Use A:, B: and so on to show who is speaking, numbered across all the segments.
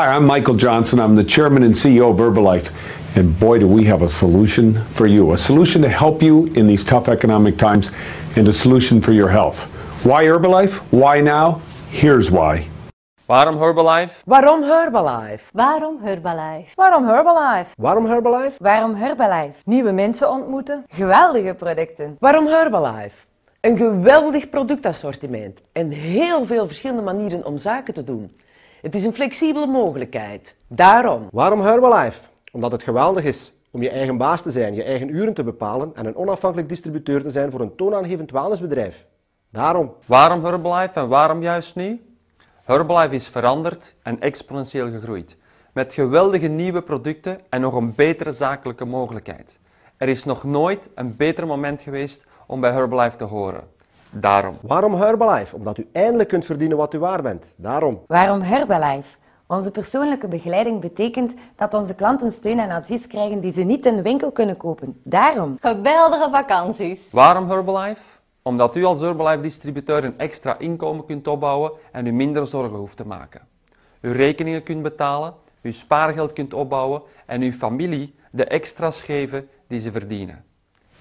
A: Hi, I'm Michael Johnson. I'm the chairman and CEO of Herbalife. And boy, do we have a solution for you a solution to help you in these tough economic times and a solution for your health. Why Herbalife? Why now? Here's why.
B: Waarom Herbalife?
C: Waarom Herbalife? Waarom Herbalife? Waarom Herbalife?
D: Waarom Herbalife? Waarom Herbalife? Nieuwe mensen ontmoeten. Geweldige producten. Waarom Herbalife? Een geweldig productassortiment en heel veel verschillende manieren om zaken te doen. Het is een flexibele mogelijkheid. Daarom. Waarom Herbalife? Omdat
E: het geweldig is om je eigen baas te zijn, je eigen uren te bepalen en een onafhankelijk distributeur te zijn voor een toonaangevend wellnessbedrijf.
B: Daarom. Waarom Herbalife en waarom juist nu? Herbalife is veranderd en exponentieel gegroeid. Met geweldige nieuwe producten en nog een betere zakelijke mogelijkheid. Er is nog nooit een beter moment geweest om bij Herbalife te horen. Daarom.
E: Waarom Herbalife? Omdat u eindelijk kunt verdienen wat u waar bent.
F: Daarom. Waarom Herbalife? Onze persoonlijke begeleiding betekent dat onze klanten steun en advies krijgen die ze niet in de winkel kunnen kopen. Daarom. Geweldige vakanties.
B: Waarom Herbalife? Omdat u als Herbalife-distributeur een extra inkomen kunt opbouwen en u minder zorgen hoeft te maken. Uw rekeningen kunt betalen, uw spaargeld kunt opbouwen en uw familie de extra's geven die ze verdienen.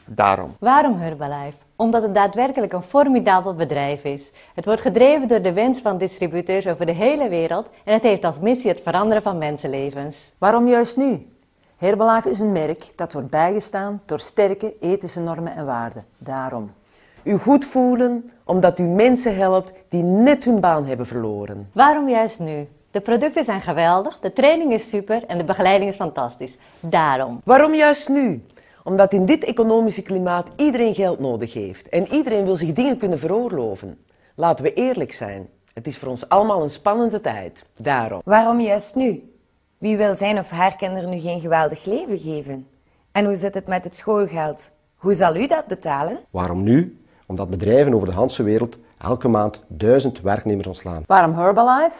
B: Daarom.
C: Waarom Herbalife? omdat het daadwerkelijk een formidabel bedrijf is. Het wordt gedreven door de wens van distributeurs over de hele wereld en het heeft als missie het veranderen van mensenlevens. Waarom juist nu?
D: Herbalife is een merk dat wordt bijgestaan door sterke ethische normen en waarden. Daarom. U goed voelen omdat u mensen helpt die net hun baan hebben verloren.
C: Waarom juist nu? De producten zijn geweldig, de training is super en de begeleiding is fantastisch.
D: Daarom. Waarom juist nu? Omdat in dit economische klimaat iedereen geld nodig heeft en iedereen wil zich dingen kunnen veroorloven. Laten we eerlijk zijn. Het is voor ons allemaal een spannende tijd. Daarom. Waarom juist
F: nu? Wie wil zijn of haar kinderen nu geen geweldig leven geven? En hoe zit het met het schoolgeld? Hoe zal u dat betalen?
D: Waarom
E: nu? Omdat bedrijven over de hele wereld elke maand duizend werknemers ontslaan.
C: Waarom Herbalife?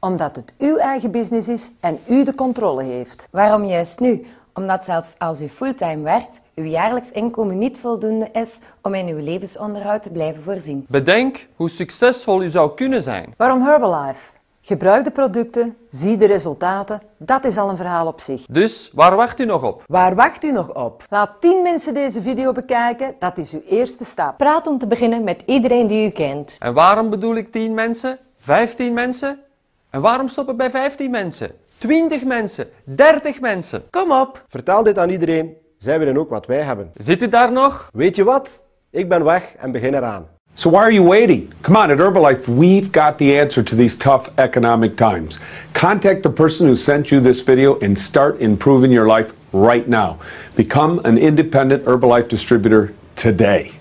C: Omdat het uw eigen business is en u de controle heeft. Waarom juist nu?
F: Omdat zelfs als u fulltime werkt, uw jaarlijks inkomen niet voldoende is om in uw
C: levensonderhoud te blijven voorzien.
B: Bedenk hoe succesvol u zou kunnen zijn.
C: Waarom Herbalife? Gebruik de producten, zie de resultaten, dat is al een verhaal op zich. Dus waar wacht u nog op? Waar wacht u nog op? Laat 10 mensen deze video bekijken, dat is uw eerste stap. Praat om te beginnen met iedereen die u kent.
B: En waarom bedoel ik 10 mensen? 15 mensen? En waarom stoppen bij 15 mensen? 20 mensen, 30 mensen.
C: Kom
E: op. Vertel dit aan iedereen. Zij willen ook wat wij hebben. Zit u daar nog? Weet je wat? Ik ben weg en begin eraan.
A: So why are you waiting? Come on, at Herbalife, we've got the answer to these tough economic times. Contact the person who sent you this video and start improving your life right now. Become an independent Herbalife distributor today.